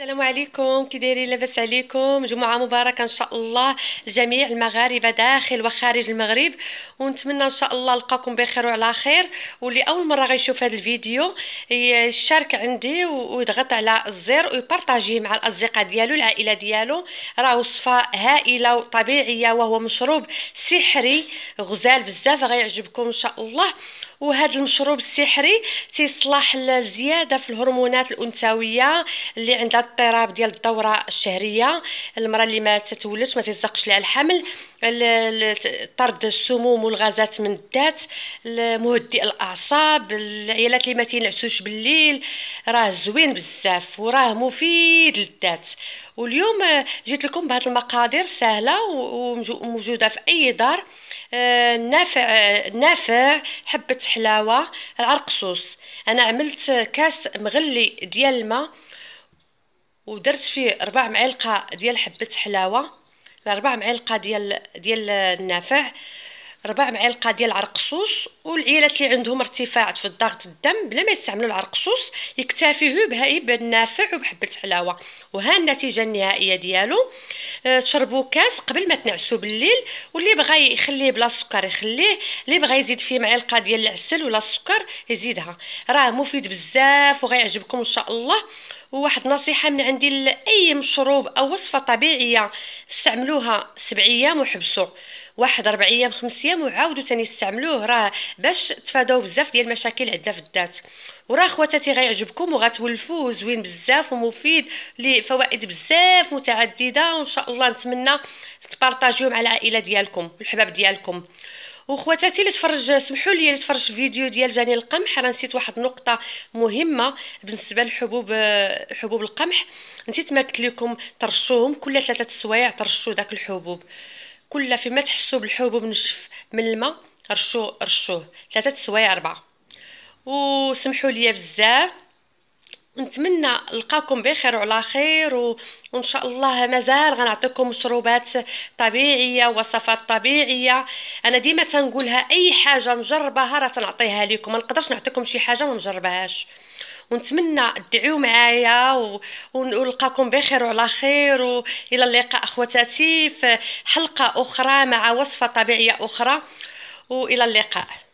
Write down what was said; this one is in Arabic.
السلام عليكم كي دايرين لاباس عليكم جمعه مباركه ان شاء الله لجميع المغاربه داخل وخارج المغرب ونتمنى ان شاء الله نلقاكم بخير وعلى خير واللي اول مره غيشوف هذا الفيديو يشارك عندي ويضغط على الزر ويبارطاجيه مع الاصدقاء ديالو العائله ديالو راه وصفه هائله وطبيعيه وهو مشروب سحري غزال بزاف غيعجبكم ان شاء الله وهذا المشروب السحري تيصلح لزياده في الهرمونات الانثويه اللي عندها اضطراب ديال الدوره الشهريه المراه اللي ما تتولدش ما تيزقش لها الحمل طرد السموم والغازات من الذات مهدئ الاعصاب العيالات اللي ما تينعسوش بالليل راه زوين بزاف وراه مفيد للذات واليوم جيت لكم بهذه المقادير سهله وموجوده في اي دار آه، نافع آه، نافع حبه حلاوه العرقسوس انا عملت كاس مغلي ديال الماء ودرت فيه ربع معلقه ديال حبه حلاوه ربع معلقه ديال ديال النافع ربع معلقه ديال العرقسوس والعيالات اللي عندهم ارتفاع في الضغط الدم بلا ما يستعملوا العرقسوس يكتفيوا بهيب النافع وبحبه حلاوه وها النتيجه النهائيه ديالو تشربوا آه، كاس قبل ما تنعسوا بالليل واللي بغى يخليه بلا سكر يخليه اللي بغى يزيد فيه معلقه ديال العسل ولا السكر يزيدها راه مفيد بزاف وغيعجبكم ان شاء الله وواحد نصيحه من عندي لاي مشروب او وصفه طبيعيه استعملوها سبع ايام وحبسوا واحد اربع ايام خمس ايام وعاودوا تاني استعملوه راه باش تفاداو بزاف ديال المشاكل عندنا في الذات وراه خواتاتي غيعجبكم وغتولفوا زوين بزاف ومفيد لفوائد بزاف متعدده وان شاء الله نتمنى تبارطاجيو مع العائله ديالكم والحباب ديالكم وخواتاتي اللي تفرج سمحوا لي اللي تفرج فيديو ديال جاني القمح راه نسيت واحد النقطه مهمه بالنسبه لحبوب حبوب القمح نسيت ما قلت لكم ترشوهم كل ثلاثه سوايع ترشوا داك الحبوب كل فيما تحسوا بالحبوب نشف من الماء رشوه رشوه ثلاثه سوايع اربعه وسمحوا لي بزاف نتمنى نلقاكم بخير وعلى خير و... وان شاء الله مازال غنعطيكم مشروبات طبيعيه وصفات طبيعيه انا ديما تنقولها اي حاجه مجربها راه تنعطيها لكم ما نقدرش نعطيكم شي حاجه ما مجربهاش ونتمنى تدعيو معايا و... ونلقاكم بخير وعلى خير والى اللقاء اخواتاتي في حلقه اخرى مع وصفه طبيعيه اخرى والى اللقاء